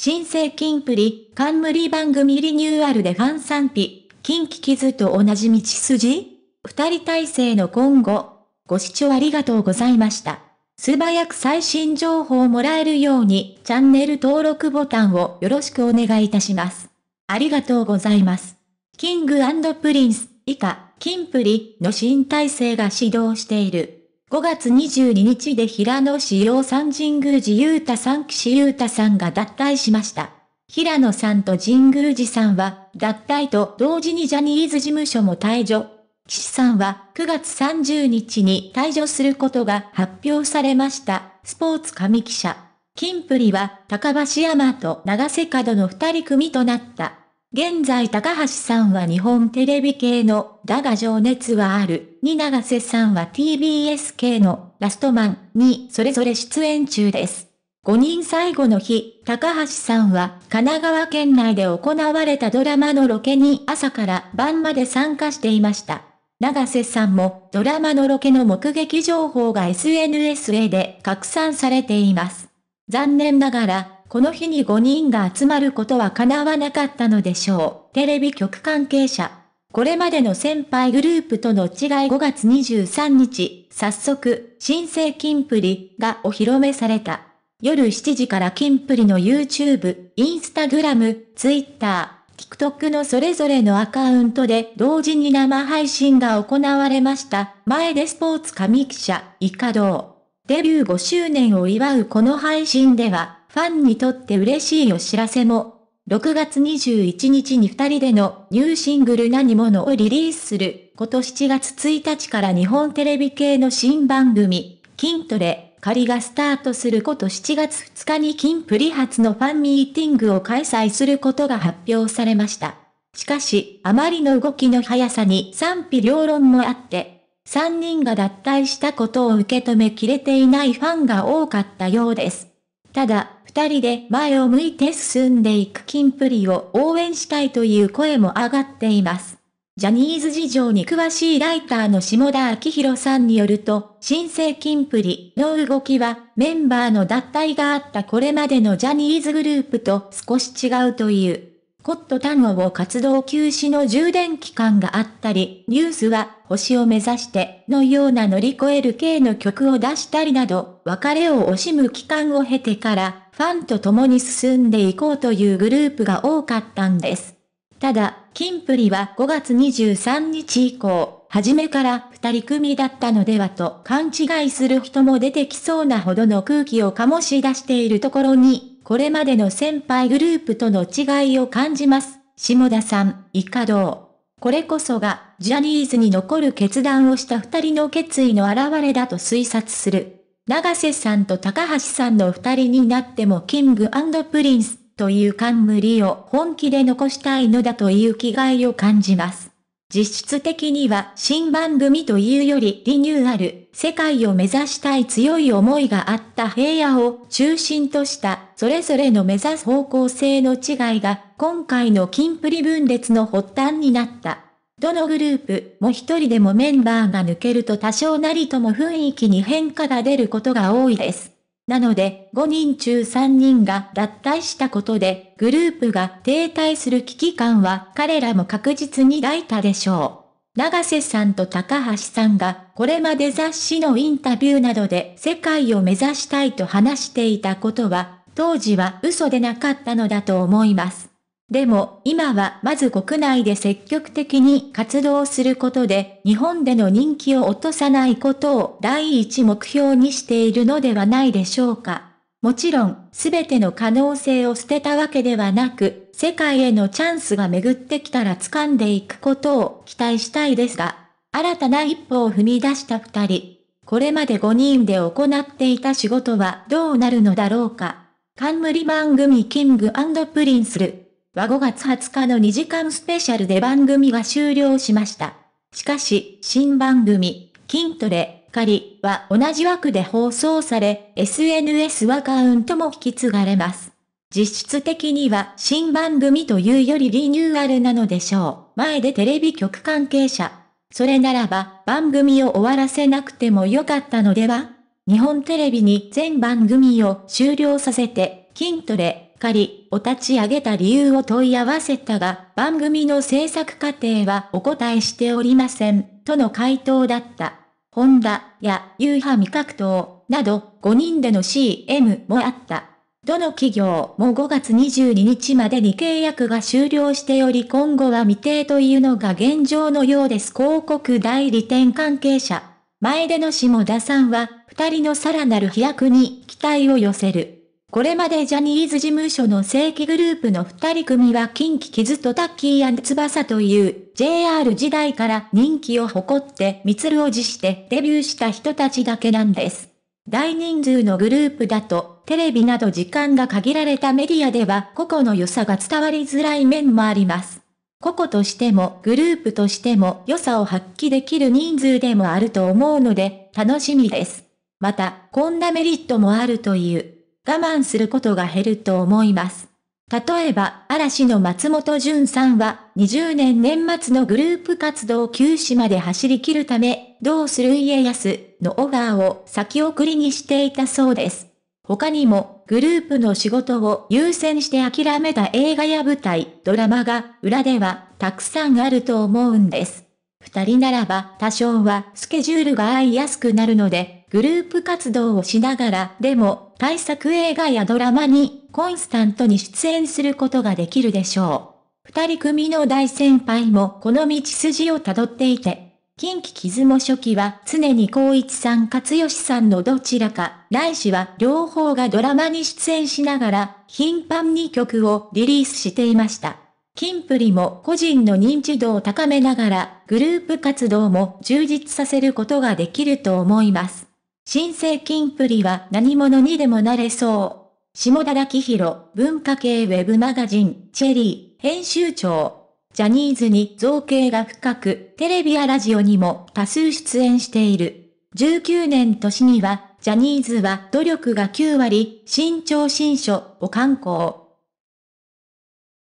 新生金プリ、冠番組リニューアルでファン賛否、近畿傷と同じ道筋二人体制の今後。ご視聴ありがとうございました。素早く最新情報をもらえるように、チャンネル登録ボタンをよろしくお願いいたします。ありがとうございます。キングプリンス、以下、キンプリの新体制が始動している。5月22日で平野志陽さん神宮寺雄太さん岸優太さんが脱退しました。平野さんと神宮寺さんは、脱退と同時にジャニーズ事務所も退場。岸さんは9月30日に退場することが発表されました。スポーツ紙記者。キンプリは高橋山と長瀬角の二人組となった。現在高橋さんは日本テレビ系の、だが情熱はある、に長瀬さんは TBS 系の、ラストマンにそれぞれ出演中です。5人最後の日、高橋さんは神奈川県内で行われたドラマのロケに朝から晩まで参加していました。長瀬さんもドラマのロケの目撃情報が SNS へで拡散されています。残念ながら、この日に5人が集まることは叶わなかったのでしょう。テレビ局関係者。これまでの先輩グループとの違い5月23日、早速、新生金プリがお披露目された。夜7時から金プリの YouTube、Instagram、Twitter、TikTok のそれぞれのアカウントで同時に生配信が行われました。前でスポーツ上記者、イカドデビュー5周年を祝うこの配信では、ファンにとって嬉しいお知らせも、6月21日に2人でのニューシングル何者をリリースする、こと7月1日から日本テレビ系の新番組、筋トレ、仮がスタートすること7月2日に金プリ発のファンミーティングを開催することが発表されました。しかし、あまりの動きの速さに賛否両論もあって、3人が脱退したことを受け止めきれていないファンが多かったようです。ただ、二人で前を向いて進んでいく金プリを応援したいという声も上がっています。ジャニーズ事情に詳しいライターの下田明宏さんによると、新生金プリの動きは、メンバーの脱退があったこれまでのジャニーズグループと少し違うという。コット単語を活動休止の充電期間があったり、ニュースは星を目指してのような乗り越える系の曲を出したりなど、別れを惜しむ期間を経てから、ファンと共に進んでいこうというグループが多かったんです。ただ、キンプリは5月23日以降、初めから二人組だったのではと勘違いする人も出てきそうなほどの空気を醸し出しているところに、これまでの先輩グループとの違いを感じます。下田さん、以下どうこれこそが、ジャニーズに残る決断をした二人の決意の表れだと推察する。長瀬さんと高橋さんの二人になってもキングプリンスという冠を本気で残したいのだという気概を感じます。実質的には新番組というよりリニューアル、世界を目指したい強い思いがあった平野を中心としたそれぞれの目指す方向性の違いが今回の金プリ分裂の発端になった。どのグループも一人でもメンバーが抜けると多少なりとも雰囲気に変化が出ることが多いです。なので、5人中3人が脱退したことで、グループが停滞する危機感は彼らも確実に抱いたでしょう。長瀬さんと高橋さんが、これまで雑誌のインタビューなどで世界を目指したいと話していたことは、当時は嘘でなかったのだと思います。でも今はまず国内で積極的に活動することで日本での人気を落とさないことを第一目標にしているのではないでしょうか。もちろん、すべての可能性を捨てたわけではなく、世界へのチャンスが巡ってきたら掴んでいくことを期待したいですが、新たな一歩を踏み出した二人。これまで5人で行っていた仕事はどうなるのだろうか。冠番組キングプリンスル。は5月20日の2時間スペシャルで番組が終了しました。しかし、新番組、筋トレ、リは同じ枠で放送され、SNS アカウントも引き継がれます。実質的には新番組というよりリニューアルなのでしょう。前でテレビ局関係者。それならば番組を終わらせなくてもよかったのでは日本テレビに全番組を終了させて、筋トレ、かり、お立ち上げた理由を問い合わせたが、番組の制作過程はお答えしておりません、との回答だった。ホンダやユーハ味覚糖など5人での CM もあった。どの企業も5月22日までに契約が終了しており今後は未定というのが現状のようです広告代理店関係者。前での下田さんは、二人のさらなる飛躍に期待を寄せる。これまでジャニーズ事務所の正規グループの二人組はキンキキズとタッキー翼という JR 時代から人気を誇って密を辞してデビューした人たちだけなんです。大人数のグループだと、テレビなど時間が限られたメディアでは個々の良さが伝わりづらい面もあります。個々としてもグループとしても良さを発揮できる人数でもあると思うので、楽しみです。また、こんなメリットもあるという。我慢することが減ると思います。例えば、嵐の松本潤さんは、20年年末のグループ活動休止まで走り切るため、どうする家康のオファーを先送りにしていたそうです。他にも、グループの仕事を優先して諦めた映画や舞台、ドラマが、裏では、たくさんあると思うんです。二人ならば、多少は、スケジュールが合いやすくなるので、グループ活動をしながらでも、対策映画やドラマに、コンスタントに出演することができるでしょう。二人組の大先輩もこの道筋をたどっていて、近畿ズも初期は常に光一さん勝吉さんのどちらか、来氏は両方がドラマに出演しながら、頻繁に曲をリリースしていました。キンプリも個人の認知度を高めながら、グループ活動も充実させることができると思います。新生金プリは何者にでもなれそう。下田明宏、文化系ウェブマガジン、チェリー、編集長。ジャニーズに造形が深く、テレビやラジオにも多数出演している。19年年には、ジャニーズは努力が9割、新調新書を刊行。